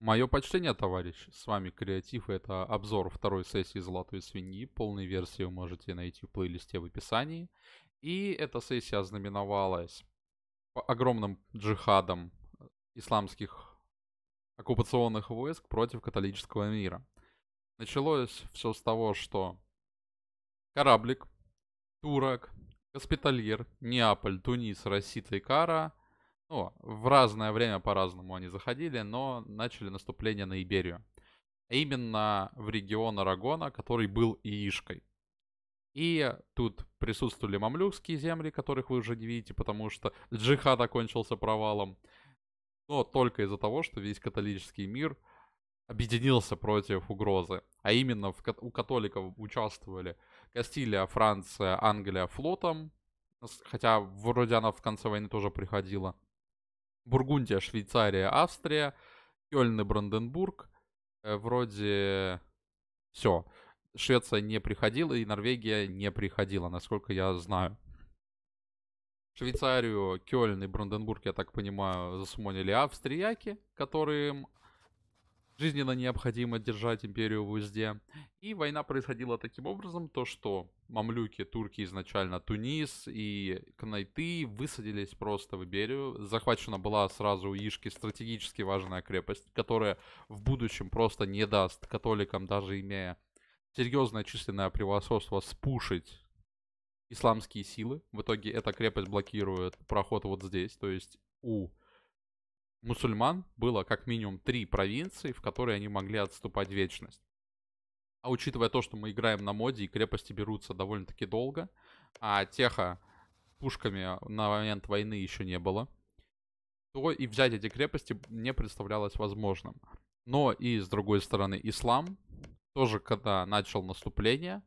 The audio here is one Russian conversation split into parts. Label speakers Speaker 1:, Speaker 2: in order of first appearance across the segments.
Speaker 1: Мое почтение, товарищ. С вами Креатив, это обзор второй сессии «Золотой свиньи». Полную версию можете найти в плейлисте в описании. И эта сессия ознаменовалась огромным джихадом исламских оккупационных войск против католического мира. Началось все с того, что кораблик, турок, госпитальер, Неаполь, Тунис, Рассита и Кара – ну, в разное время по-разному они заходили, но начали наступление на Иберию. Именно в регион Арагона, который был Иишкой. И тут присутствовали мамлюкские земли, которых вы уже не видите, потому что джихад окончился провалом. Но только из-за того, что весь католический мир объединился против угрозы. А именно в, у католиков участвовали Кастилия, Франция, Англия флотом. Хотя вроде она в конце войны тоже приходила. Бургундия, Швейцария, Австрия, Кёльн и Бранденбург. Э, вроде все. Швеция не приходила и Норвегия не приходила, насколько я знаю. Швейцарию, Кёльн и Бранденбург, я так понимаю, засумонили австрияки, которым жизненно необходимо держать империю в узде. И война происходила таким образом, то что мамлюки, турки изначально, Тунис и Кнайты высадились просто в Иберию. Захвачена была сразу у Ишки стратегически важная крепость, которая в будущем просто не даст католикам, даже имея серьезное численное превосходство, спушить исламские силы. В итоге эта крепость блокирует проход вот здесь, то есть у мусульман было как минимум три провинции, в которые они могли отступать в вечность. А учитывая то, что мы играем на моде и крепости берутся довольно-таки долго, а теха пушками на момент войны еще не было, то и взять эти крепости не представлялось возможным. Но и с другой стороны, ислам тоже, когда начал наступление,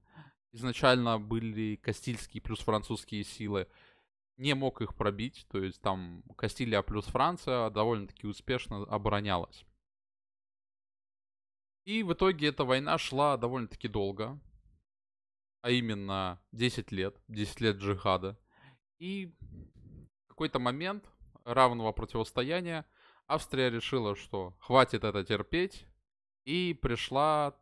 Speaker 1: изначально были кастильские плюс французские силы, не мог их пробить, то есть там Кастилия плюс Франция довольно-таки успешно оборонялась. И в итоге эта война шла довольно-таки долго, а именно 10 лет, 10 лет джихада. И в какой-то момент равного противостояния Австрия решила, что хватит это терпеть, и пришла,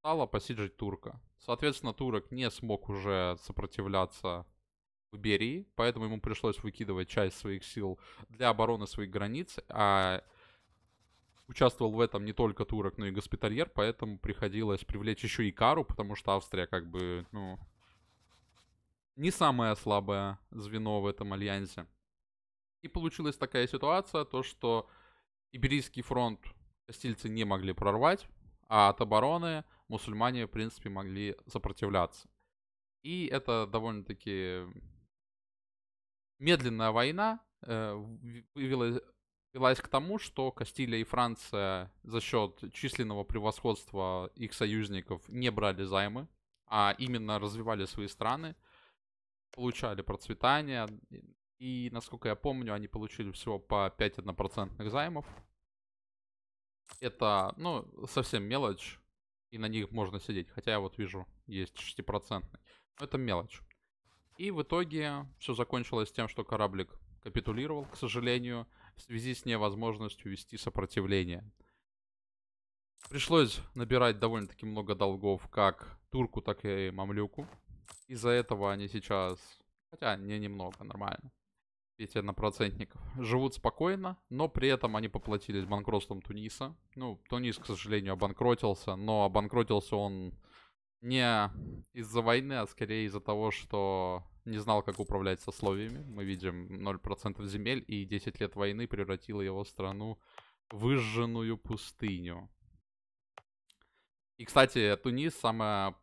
Speaker 1: стала посиджить турка. Соответственно, турок не смог уже сопротивляться Берии, поэтому ему пришлось выкидывать часть своих сил для обороны своих границ, а участвовал в этом не только турок, но и госпитальер, поэтому приходилось привлечь еще и кару, потому что Австрия как бы, ну, не самое слабое звено в этом альянсе. И получилась такая ситуация, то что Иберийский фронт стильцы не могли прорвать, а от обороны мусульмане, в принципе, могли сопротивляться. И это довольно-таки медленная война э, вывела велась к тому, что Кастилия и Франция за счет численного превосходства их союзников не брали займы, а именно развивали свои страны, получали процветание. И, насколько я помню, они получили всего по 5 однопроцентных займов. Это, ну, совсем мелочь, и на них можно сидеть. Хотя я вот вижу, есть 6%. Но это мелочь. И в итоге все закончилось тем, что кораблик капитулировал, к сожалению, в связи с невозможностью вести сопротивление. Пришлось набирать довольно-таки много долгов как турку, так и мамлюку. Из-за этого они сейчас... Хотя, не немного, нормально. Эти процентников живут спокойно, но при этом они поплатились банкротством Туниса. Ну, Тунис, к сожалению, обанкротился, но обанкротился он не из-за войны, а скорее из-за того, что не знал, как управлять сословиями. Мы видим 0% земель, и 10 лет войны превратило его страну в выжженную пустыню. И, кстати, Тунис самая...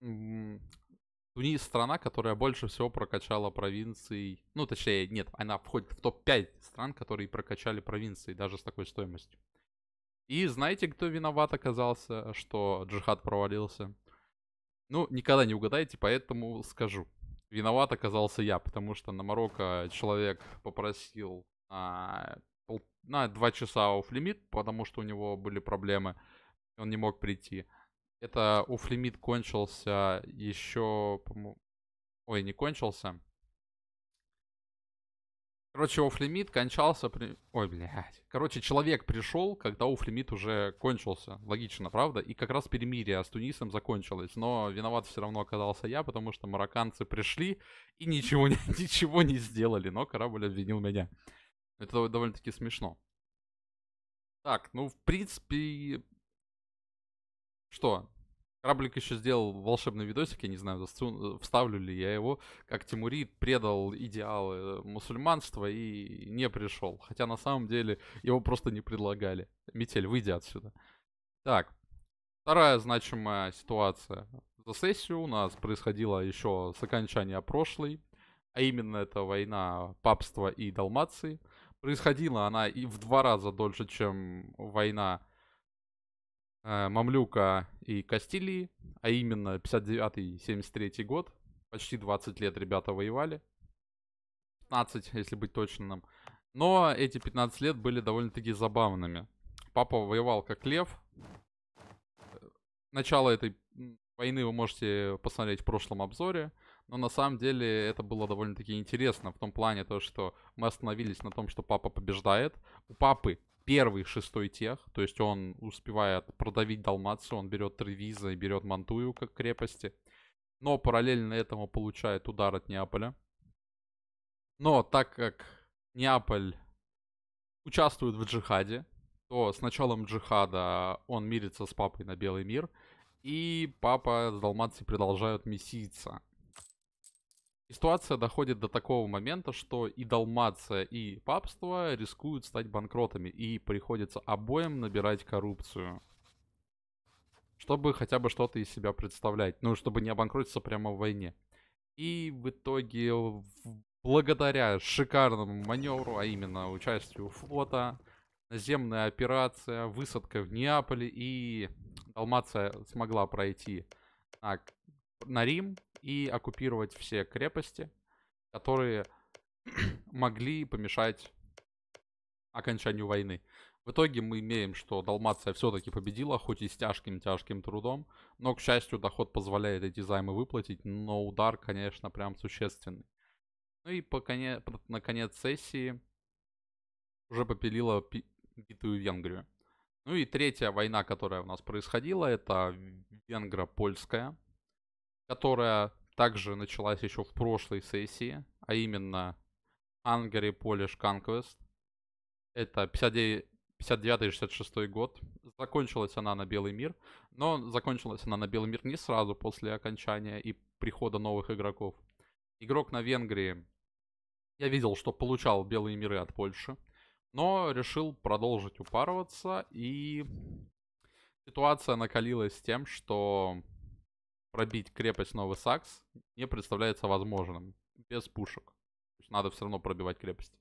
Speaker 1: Тунис страна, которая больше всего прокачала провинции. Ну, точнее, нет, она входит в топ-5 стран, которые прокачали провинции, даже с такой стоимостью. И знаете, кто виноват оказался, что джихад провалился? Ну, никогда не угадаете, поэтому скажу. Виноват оказался я, потому что на Марокко человек попросил а, пол, на 2 часа оффлимит, потому что у него были проблемы, он не мог прийти. Это оффлимит кончился еще, ой, не кончился, Короче, оффлимит кончался при... Ой, блядь. Короче, человек пришел, когда оффлимит уже кончился. Логично, правда? И как раз перемирие с Тунисом закончилось. Но виноват все равно оказался я, потому что марокканцы пришли и ничего ничего не сделали. Но корабль обвинил меня. Это довольно-таки смешно. Так, ну, в принципе... Что? Кораблик еще сделал волшебный видосик, я не знаю, э, вставлю ли я его, как Тимурид предал идеалы э, мусульманства и не пришел. Хотя на самом деле его просто не предлагали. Метель, выйди отсюда. Так, вторая значимая ситуация. За сессию у нас происходила еще с окончания прошлой, а именно это война папства и Далмации. Происходила она и в два раза дольше, чем война Э, Мамлюка и Кастилии, а именно 59-73 год. Почти 20 лет ребята воевали. 15, если быть точным. Но эти 15 лет были довольно-таки забавными. Папа воевал как лев. Начало этой войны вы можете посмотреть в прошлом обзоре. Но на самом деле это было довольно-таки интересно в том плане, то, что мы остановились на том, что папа побеждает. У папы первый шестой тех, то есть он успевает продавить Далмацию, он берет Тревиза и берет Мантую как крепости, но параллельно этому получает удар от Неаполя. Но так как Неаполь участвует в джихаде, то с началом джихада он мирится с папой на Белый мир, и папа с Далмацией продолжают меситься. И ситуация доходит до такого момента, что и Далмация, и папство рискуют стать банкротами, и приходится обоим набирать коррупцию. Чтобы хотя бы что-то из себя представлять, ну, чтобы не обанкротиться прямо в войне. И в итоге, благодаря шикарному маневру, а именно участию флота, наземная операция, высадка в Неаполе, и Далмация смогла пройти на на Рим и оккупировать все крепости, которые могли помешать окончанию войны. В итоге мы имеем, что Далмация все-таки победила, хоть и с тяжким-тяжким трудом, но, к счастью, доход позволяет эти займы выплатить, но удар, конечно, прям существенный. Ну и по коне... на конец сессии уже попилила битую Венгрию. Ну и третья война, которая у нас происходила, это венгро-польская которая также началась еще в прошлой сессии, а именно Hungary Polish Conquest. Это 59-66 год. Закончилась она на Белый мир, но закончилась она на Белый мир не сразу после окончания и прихода новых игроков. Игрок на Венгрии, я видел, что получал Белые миры от Польши, но решил продолжить упарываться, и ситуация накалилась тем, что пробить крепость Новый Сакс не представляется возможным. Без пушек. То есть надо все равно пробивать крепость.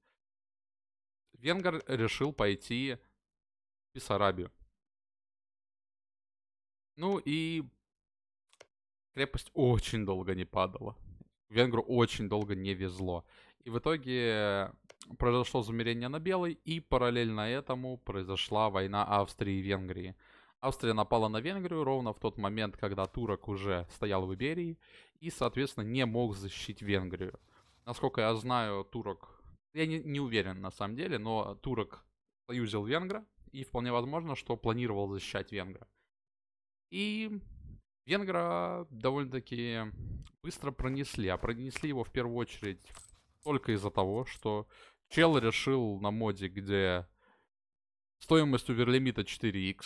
Speaker 1: Венгер решил пойти в Бессарабию. Ну и крепость очень долго не падала. Венгру очень долго не везло. И в итоге э, произошло замерение на белой, и параллельно этому произошла война Австрии и Венгрии – Австрия напала на Венгрию ровно в тот момент, когда турок уже стоял в Иберии и, соответственно, не мог защитить Венгрию. Насколько я знаю, турок... Я не, не уверен, на самом деле, но турок союзил венгра и вполне возможно, что планировал защищать венгра. И венгра довольно-таки быстро пронесли, а пронесли его в первую очередь только из-за того, что чел решил на моде, где стоимость оверлимита 4х,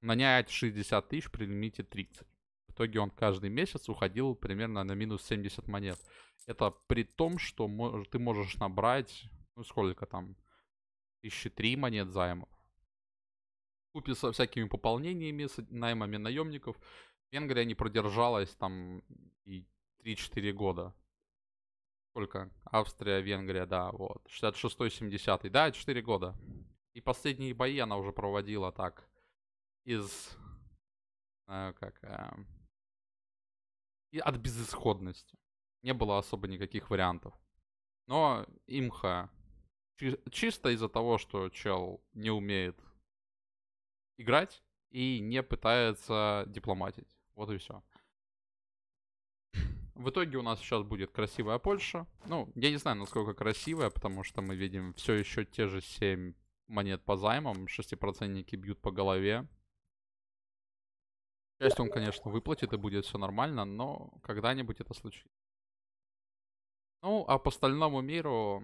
Speaker 1: нанять 60 тысяч при лимите 30. В итоге он каждый месяц уходил примерно на минус 70 монет. Это при том, что ты можешь набрать, ну сколько там, тысячи три монет займов. Купи со всякими пополнениями, с наймами наемников. Венгрия не продержалась там и 3-4 года. Сколько? Австрия, Венгрия, да, вот. 66-70, да, 4 года. И последние бои она уже проводила так из знаю, э, как э, и от безысходности. Не было особо никаких вариантов. Но имха чи- чисто из-за того, что чел не умеет играть и не пытается дипломатить. Вот и все. В итоге у нас сейчас будет красивая Польша. Ну, я не знаю, насколько красивая, потому что мы видим все еще те же 7 монет по займам. Шестипроцентники бьют по голове. Часть он, конечно, выплатит и будет все нормально, но когда-нибудь это случится. Ну, а по остальному миру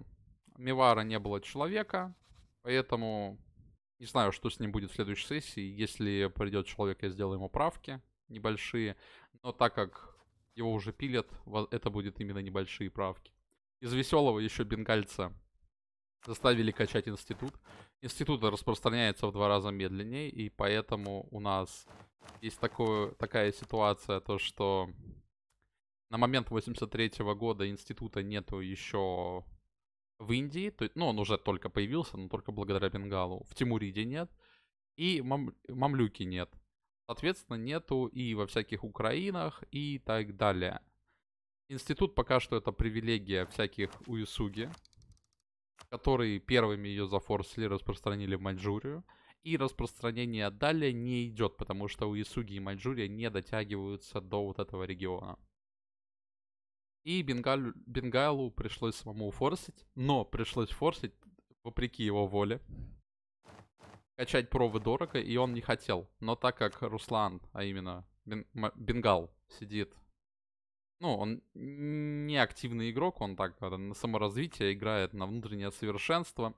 Speaker 1: Мивара не было человека, поэтому не знаю, что с ним будет в следующей сессии. Если придет человек, я сделаю ему правки небольшие, но так как его уже пилят, это будет именно небольшие правки. Из веселого еще бенгальца заставили качать институт. Институт распространяется в два раза медленнее, и поэтому у нас есть такое, такая ситуация, то что на момент 83 -го года института нету еще в Индии, то, ну он уже только появился, но только благодаря Бенгалу. В Тимуриде нет, и мам, Мамлюки нет. Соответственно, нету и во всяких Украинах и так далее. Институт пока что это привилегия всяких уисуги, которые первыми ее зафорсили, распространили в Маньчжурию. И распространение далее не идет, потому что у Исуги и Маньчжурия не дотягиваются до вот этого региона. И Бенгалю, Бенгалу пришлось самому форсить, но пришлось форсить вопреки его воле. Качать провы дорого, и он не хотел. Но так как Руслан, а именно Бен, Бенгал, сидит ну, он не активный игрок, он так э, на саморазвитие играет, на внутреннее совершенство.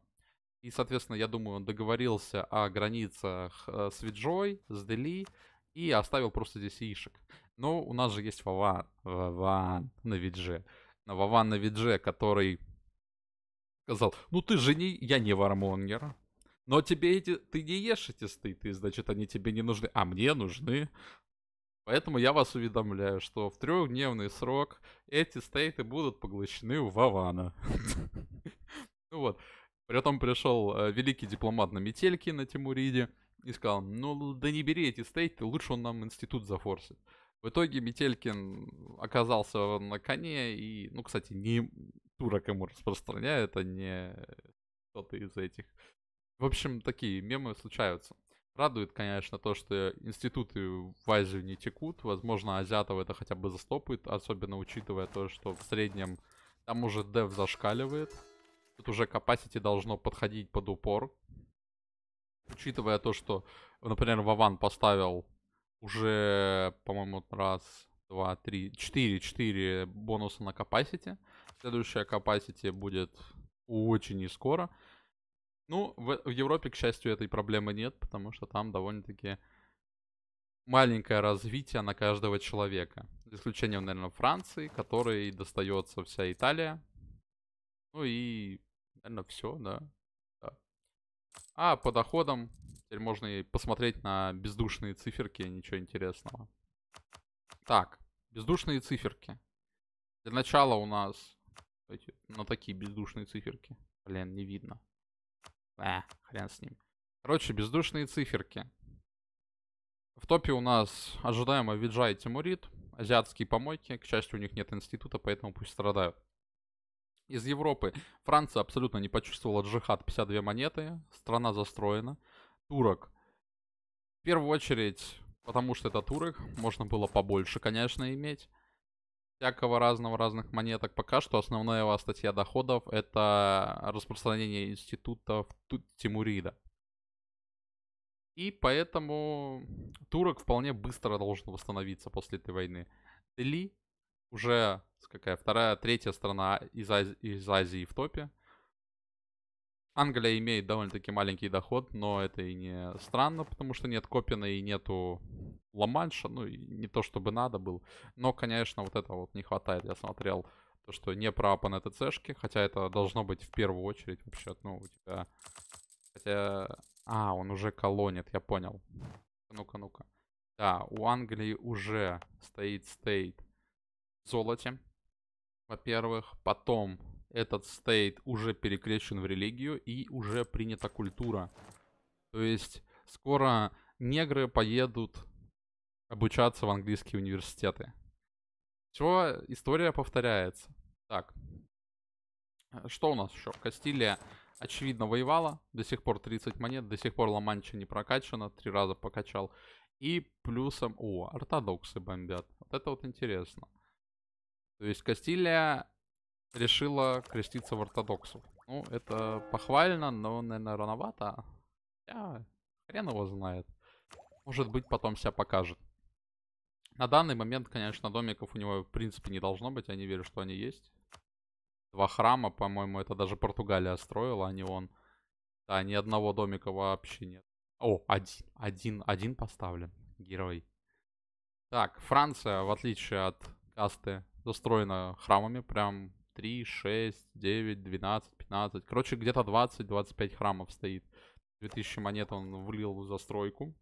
Speaker 1: И, соответственно, я думаю, он договорился о границах э, с Виджой, с Дели и оставил просто здесь Ишек. Но у нас же есть Вован, Вован на Видже. На Вован на Видже, который сказал, ну ты же не, я не вармонгер. Но тебе эти, ты не ешь эти стыты, значит, они тебе не нужны. А мне нужны. Поэтому я вас уведомляю, что в трехдневный срок эти стейты будут поглощены у Вавана. Ну вот. При этом пришел э, великий дипломат на метельке на Тимуриде и сказал, ну да не бери эти стейты, лучше он нам институт зафорсит. В итоге Метелькин оказался на коне и, ну, кстати, не турок ему распространяет, а не кто-то из этих. В общем, такие мемы случаются. Радует, конечно, то, что институты в Азию не текут. Возможно, азиатов это хотя бы застопает, особенно учитывая то, что в среднем там уже дев зашкаливает. Тут уже capacity должно подходить под упор. Учитывая то, что, например, Вован поставил уже, по-моему, раз, два, три, четыре, четыре бонуса на capacity. Следующая capacity будет очень не скоро. Ну, в, в Европе, к счастью, этой проблемы нет, потому что там довольно-таки маленькое развитие на каждого человека. За исключением, наверное, Франции, которой достается вся Италия. Ну и, наверное, все, да. да. А по доходам теперь можно и посмотреть на бездушные циферки, ничего интересного. Так, бездушные циферки. Для начала у нас... на такие бездушные циферки. Блин, не видно. А, хрен с ним. Короче, бездушные циферки. В топе у нас ожидаемо Виджай и Тимурит. Азиатские помойки. К счастью, у них нет института, поэтому пусть страдают. Из Европы Франция абсолютно не почувствовала джихад 52 монеты. Страна застроена. Турок. В первую очередь, потому что это турок. Можно было побольше, конечно, иметь всякого разного разных монеток. Пока что основная его статья доходов это распространение институтов Тимурида. И поэтому турок вполне быстро должен восстановиться после этой войны. Дели уже какая вторая, третья страна из, Аз... из Азии в топе. Англия имеет довольно-таки маленький доход, но это и не странно, потому что нет Копина и нету Ла-Манша, ну, не то чтобы надо был. Но, конечно, вот этого вот не хватает. Я смотрел то, что не про АПНТЦшки, хотя это должно быть в первую очередь вообще, ну, у тебя... Хотя... А, он уже колонит, я понял. Ну-ка, ну-ка. Да, у Англии уже стоит стейт в золоте, во-первых. Потом этот стейт уже перекрещен в религию и уже принята культура. То есть скоро негры поедут обучаться в английские университеты. Все история повторяется. Так. Э, что у нас еще? Кастилия, очевидно, воевала. До сих пор 30 монет. До сих пор Ламанча не прокачана. Три раза покачал. И плюсом... О, ортодоксы бомбят. Вот это вот интересно. То есть Кастилия решила креститься в ортодоксов. Ну, это похвально, но, наверное, рановато. Я хрен его знает. Может быть, потом себя покажет. На данный момент, конечно, домиков у него в принципе не должно быть. Я не верю, что они есть. Два храма, по-моему, это даже Португалия строила, а не он. Да, ни одного домика вообще нет. О, один, один, один поставлен. Герой. Так, Франция, в отличие от касты, застроена храмами. Прям 3, 6, 9, 12, 15. Короче, где-то 20-25 храмов стоит. 2000 монет он влил в застройку.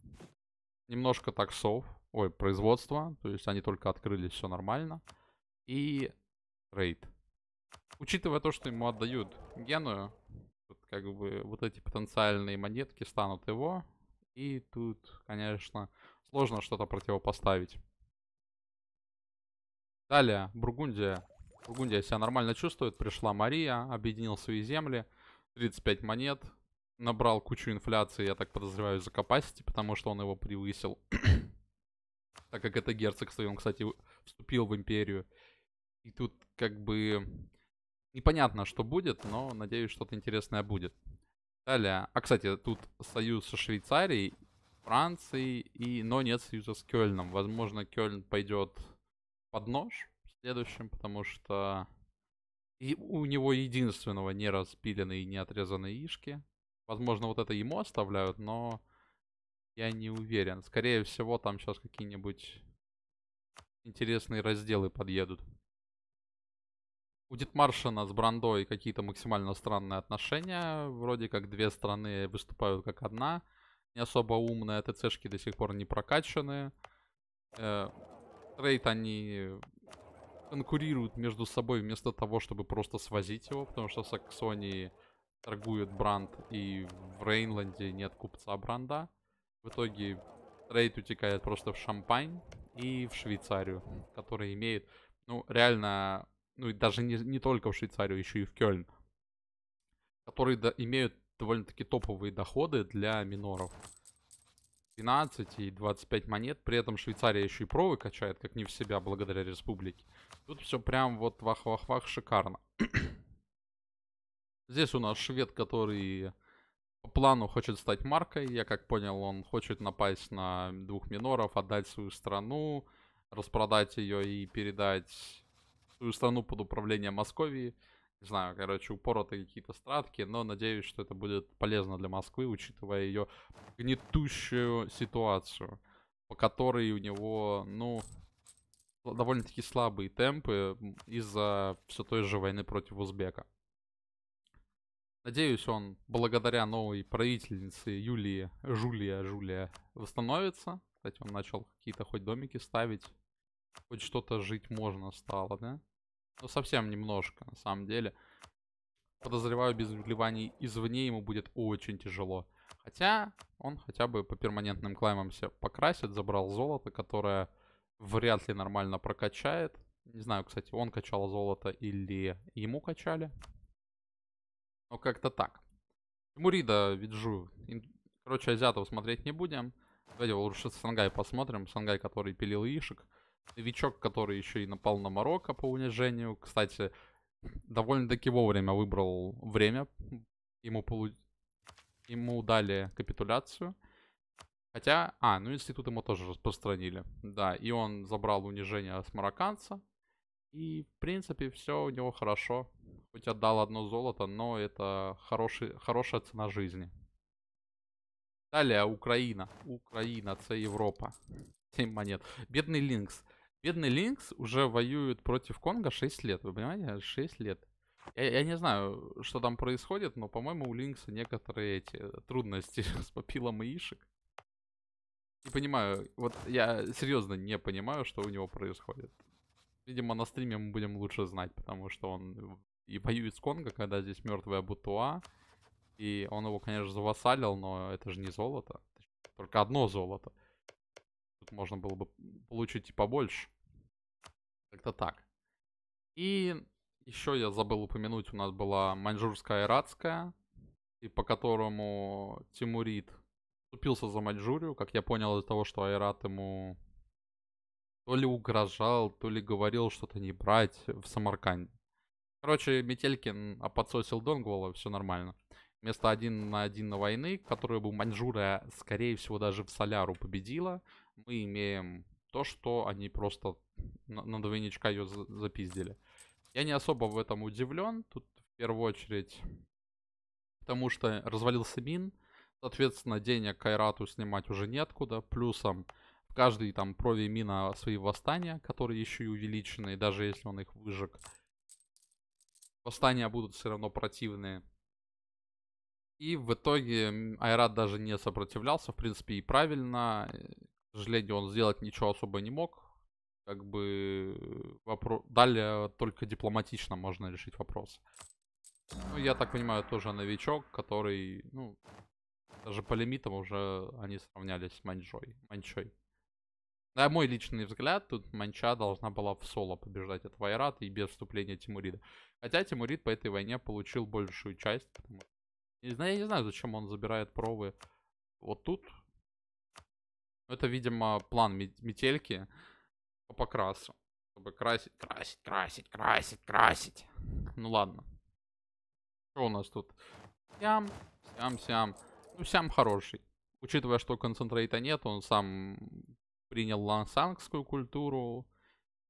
Speaker 1: Немножко таксов ой, производство, то есть они только открылись, все нормально, и рейд. Учитывая то, что ему отдают Геную, тут как бы вот эти потенциальные монетки станут его, и тут, конечно, сложно что-то противопоставить. Далее, Бургундия. Бургундия себя нормально чувствует. Пришла Мария, объединил свои земли. 35 монет. Набрал кучу инфляции, я так подозреваю, за капасити, потому что он его превысил так как это герцогство, и он, кстати, вступил в империю. И тут как бы непонятно, что будет, но надеюсь, что-то интересное будет. Далее. А, кстати, тут союз со Швейцарией, Францией, и... но нет союза с Кёльном. Возможно, Кёльн пойдет под нож в следующем, потому что и у него единственного не распиленные и не отрезанные ишки. Возможно, вот это ему оставляют, но я не уверен. Скорее всего, там сейчас какие-нибудь интересные разделы подъедут. У Дитмаршина с Брандой какие-то максимально странные отношения. Вроде как две страны выступают как одна. Не особо умные. ТЦшки до сих пор не прокачаны. Э, трейд они конкурируют между собой вместо того, чтобы просто свозить его. Потому что в Саксонии торгуют Бранд и в Рейнленде нет купца Бранда. В итоге трейд утекает просто в Шампань и в Швейцарию, которая имеет, ну, реально, ну, и даже не, не только в Швейцарию, еще и в Кёльн, которые до, имеют довольно-таки топовые доходы для миноров. 12 и 25 монет, при этом Швейцария еще и провы качает, как не в себя, благодаря республике. Тут все прям вот вах-вах-вах шикарно. Здесь у нас швед, который по плану хочет стать маркой, я как понял, он хочет напасть на двух миноров, отдать свою страну, распродать ее и передать свою страну под управление Московии. Не знаю, короче, упоротые какие-то стратки, но надеюсь, что это будет полезно для Москвы, учитывая ее гнетущую ситуацию, по которой у него, ну, довольно-таки слабые темпы из-за все той же войны против Узбека. Надеюсь, он благодаря новой правительнице Юлии, Жулия, Жулия, восстановится. Кстати, он начал какие-то хоть домики ставить. Хоть что-то жить можно стало, да? Ну, совсем немножко, на самом деле. Подозреваю, без вливаний извне ему будет очень тяжело. Хотя он хотя бы по перманентным клаймам все покрасит. Забрал золото, которое вряд ли нормально прокачает. Не знаю, кстати, он качал золото или ему качали. Но ну, как-то так. Мурида Виджу. Короче, азиатов смотреть не будем. Давайте лучше Сангай посмотрим. Сангай, который пилил Ишек, Новичок, который еще и напал на Марокко по унижению. Кстати, довольно-таки вовремя выбрал время. Ему, полу... ему дали капитуляцию. Хотя, а, ну институт ему тоже распространили. Да, и он забрал унижение с марокканца. И, в принципе, все у него хорошо. Хоть отдал одно золото, но это хороший, хорошая цена жизни. Далее Украина. Украина, это Европа. 7 монет. Бедный Линкс. Бедный Линкс уже воюет против Конго 6 лет. Вы понимаете? 6 лет. Я, я не знаю, что там происходит, но, по-моему, у Линкса некоторые эти э, трудности с попилом яишек. Не понимаю, вот я серьезно не понимаю, что у него происходит. Видимо, на стриме мы будем лучше знать, потому что он и воюет с Конго, когда здесь мертвая Бутуа. И он его, конечно, завассалил, но это же не золото. Только одно золото. Тут можно было бы получить и побольше. Как-то так. И еще я забыл упомянуть, у нас была маньчжурская иратская, и по которому Тимурид вступился за Маньчжурию. Как я понял, из-за того, что Айрат ему то ли угрожал, то ли говорил что-то не брать в Самарканде. Короче, Метелькин оподсосил Донгвола, все нормально. Вместо один на один на войны, которую бы Маньчжурия, скорее всего, даже в Соляру победила, мы имеем то, что они просто на, на двойничка ее за запиздили. Я не особо в этом удивлен. Тут в первую очередь потому что развалился мин. Соответственно, денег Кайрату снимать уже неоткуда. Плюсом каждой там прове мина свои восстания, которые еще и увеличены, и даже если он их выжег. Восстания будут все равно противные. И в итоге Айрат даже не сопротивлялся, в принципе, и правильно. Э, к сожалению, он сделать ничего особо не мог. Как бы э, вопрос... Далее только дипломатично можно решить вопрос. Ну, я так понимаю, тоже новичок, который, ну, даже по лимитам уже они сравнялись с Манчжой. Манчжой. На мой личный взгляд, тут Манча должна была в соло побеждать от Вайрата и без вступления Тимурида. Хотя Тимурид по этой войне получил большую часть. Потому... Не знаю, я не знаю, зачем он забирает провы вот тут. Это, видимо, план метельки по покрасу. Чтобы красить, красить, красить, красить, красить. Ну ладно. Что у нас тут? Сям, сям, сям. Ну, сям хороший. Учитывая, что концентрейта нет, он сам принял лансангскую культуру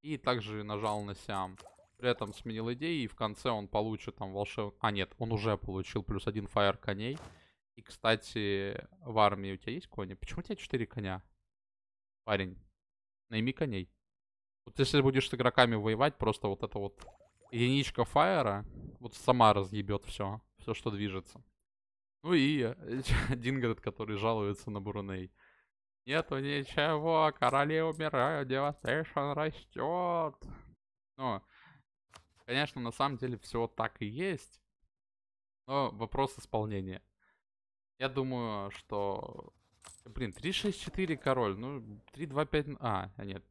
Speaker 1: и также нажал на сям, При этом сменил идеи, и в конце он получит там волшеб... А, нет, он уже получил плюс один фаер коней. И, кстати, в армии у тебя есть кони? Почему у тебя четыре коня? Парень, найми коней. Вот если будешь с игроками воевать, просто вот это вот единичка фаера, вот сама разъебет все, все, что движется. Ну и э, один, говорит, который жалуется на Буруней. Нету ничего, короли умирают, Девастейшн растет. Ну, конечно, на самом деле все так и есть. Но вопрос исполнения. Я думаю, что... Блин, 3-6-4 король, ну, 3-2-5... А, нет.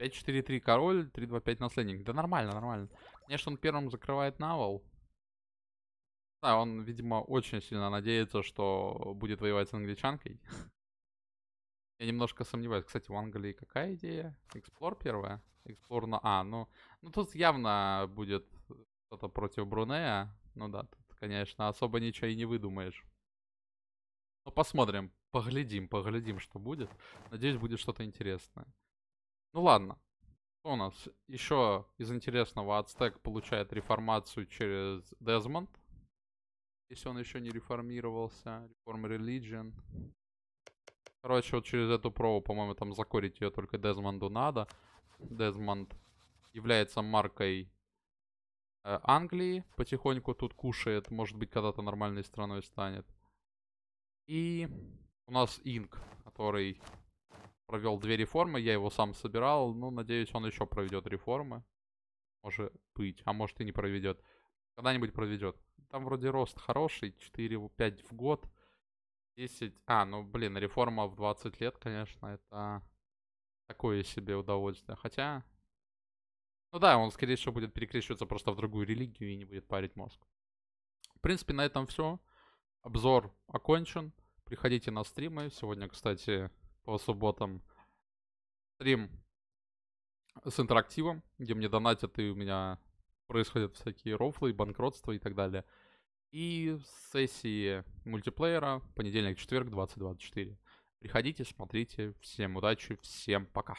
Speaker 1: 5-4-3 король, 3-2-5 наследник. Да нормально, нормально. Конечно, он первым закрывает навал. Да, он, видимо, очень сильно надеется, что будет воевать с англичанкой. Я немножко сомневаюсь. Кстати, в Англии какая идея? Эксплор первая? Эксплор на А. Ну, ну тут явно будет что-то против Брунея. Ну да, тут, конечно, особо ничего и не выдумаешь. Ну, посмотрим. Поглядим, поглядим, что будет. Надеюсь, будет что-то интересное. Ну ладно. Что у нас? Еще из интересного Ацтек получает реформацию через Дезмонд. Если он еще не реформировался. Реформ Religion. Короче, вот через эту прову, по-моему, там закорить ее только Дезмонду надо. Дезмонд является маркой э, Англии. Потихоньку тут кушает. Может быть, когда-то нормальной страной станет. И у нас Инк, который провел две реформы. Я его сам собирал. Ну, надеюсь, он еще проведет реформы. Может быть. А может и не проведет. Когда-нибудь проведет. Там вроде рост хороший. 4-5 в год. 10... А, ну, блин, реформа в 20 лет, конечно, это такое себе удовольствие. Хотя... Ну да, он, скорее всего, будет перекрещиваться просто в другую религию и не будет парить мозг. В принципе, на этом все. Обзор окончен. Приходите на стримы. Сегодня, кстати, по субботам стрим с интерактивом, где мне донатят, и у меня происходят всякие рофлы, банкротства и так далее. И сессии мультиплеера понедельник-четверг 2024. Приходите, смотрите. Всем удачи, всем пока.